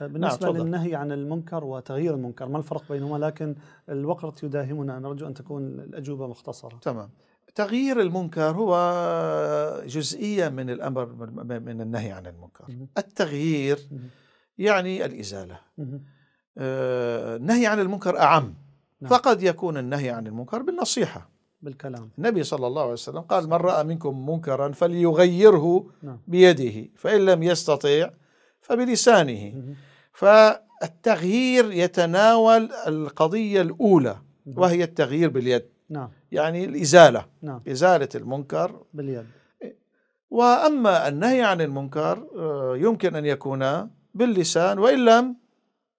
نعم، بالنسبة نعم للنهي عن المنكر وتغيير المنكر ما الفرق بينهما لكن الوقت يداهمنا نرجو أن تكون الأجوبة مختصرة تمام تغيير المنكر هو جزئية من الأمر من النهي عن المنكر التغيير يعني الإزالة آه، النهي عن المنكر أعم نعم. فقد يكون النهي عن المنكر بالنصيحة بالكلام النبي صلى الله عليه وسلم قال من رأى منكم منكرا فليغيره نعم. بيده فإن لم يستطيع فبلسانه فالتغيير يتناول القضية الأولى نعم. وهي التغيير باليد نعم. يعني الإزالة نعم. إزالة المنكر باليد وأما النهي عن المنكر آه، يمكن أن يكون باللسان وإن لم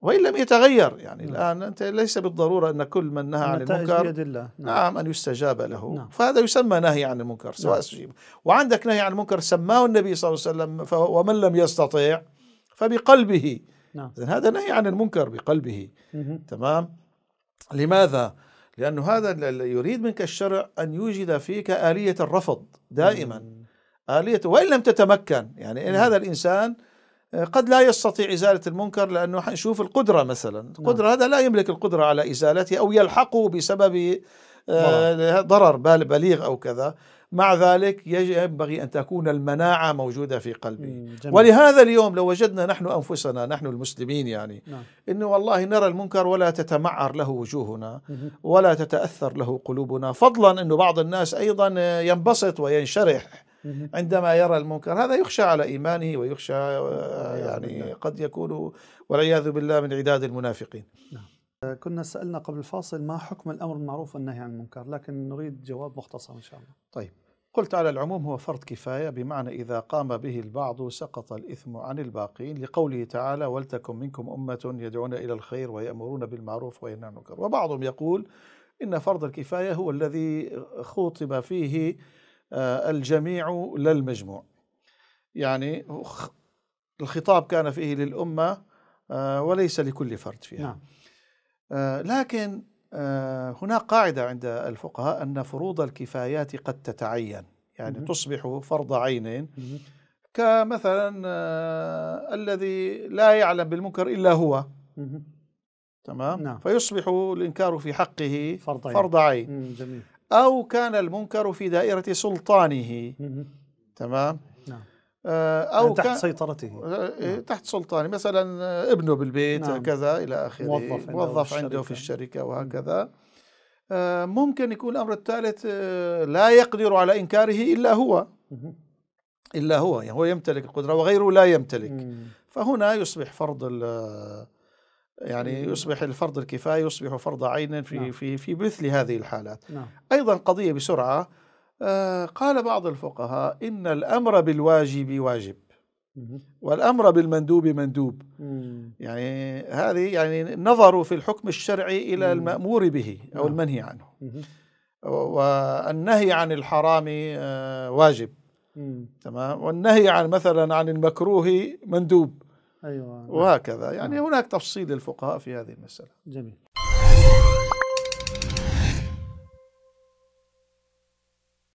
وإن لم يتغير يعني نعم. الآن أنت ليس بالضرورة أن كل من نهى عن المنكر بيد الله. نعم. نعم أن يستجاب له نعم. فهذا يسمى نهي عن المنكر سواء نعم. استجيب وعندك نهي عن المنكر سماه النبي صلى الله عليه وسلم ومن لم يستطيع فبقلبه نعم. هذا نهي عن المنكر بقلبه مه. تمام لماذا لأنه هذا يريد منك الشرع أن يوجد فيك آلية الرفض دائما مم. آلية وإن لم تتمكن يعني إن هذا الإنسان آه، قد لا يستطيع إزالة المنكر لأنه حنشوف القدرة مثلا نعم. القدرة نعم. هذا لا يملك القدرة على إزالته أو يلحقه بسبب ضرر آه، بال بليغ أو كذا مع ذلك ينبغي أن تكون المناعة موجودة في قلبي ولهذا اليوم لو وجدنا نحن أنفسنا نحن المسلمين يعني نعم. أنه والله نرى المنكر ولا تتمعر له وجوهنا ولا تتأثر له قلوبنا فضلا أنه بعض الناس أيضا ينبسط وينشرح عندما يرى المنكر هذا يخشى على إيمانه ويخشى آه، يعني قد يكون والعياذ بالله من عداد المنافقين نعم. كنا سألنا قبل الفاصل ما حكم الأمر بالمعروف والنهي عن المنكر لكن نريد جواب مختصر إن شاء الله طيب قلت على العموم هو فرض كفاية بمعنى إذا قام به البعض سقط الإثم عن الباقين لقوله تعالى ولتكن منكم أمة يدعون إلى الخير ويأمرون بالمعروف وينهون عن المنكر وبعضهم يقول إن فرض الكفاية هو الذي خوطب فيه آه، الجميع لا المجموع يعني الخطاب كان فيه للأمة آه، وليس لكل فرد فيها نعم. آه، لكن آه، هناك قاعدة عند الفقهاء أن فروض الكفايات قد تتعين يعني تصبح فرض عين كمثلا آه، الذي لا يعلم بالمنكر إلا هو تمام نعم. فيصبح الإنكار في حقه فرض عين, فرض عين. جميل. أو كان المنكر في دائرة سلطانه تمام نعم آه، او يعني تحت تحت سيطرته آه، إيه، تحت سلطانه مثلا ابنه بالبيت نعم. كذا الى اخره موظف, موظف عنده, عنده في الشركه وهكذا آه، ممكن يكون الامر الثالث لا يقدر على انكاره الا هو الا هو يعني هو يمتلك القدره وغيره لا يمتلك فهنا يصبح فرض يعني يصبح الفرض الكفاية يصبح فرض عين في نعم. في في مثل هذه الحالات نعم. أيضا قضية بسرعة آه، قال بعض الفقهاء إن الأمر بالواجب واجب والأمر بالمندوب مندوب يعني هذه يعني نظروا في الحكم الشرعي إلى المأمور به أو نعم. المنهي عنه والنهي عن الحرام آه، واجب تمام والنهي عن مثلا عن المكروه مندوب أيوة نعم. وهكذا يعني نعم. هناك تفصيل للفقهاء في هذه المسألة جميل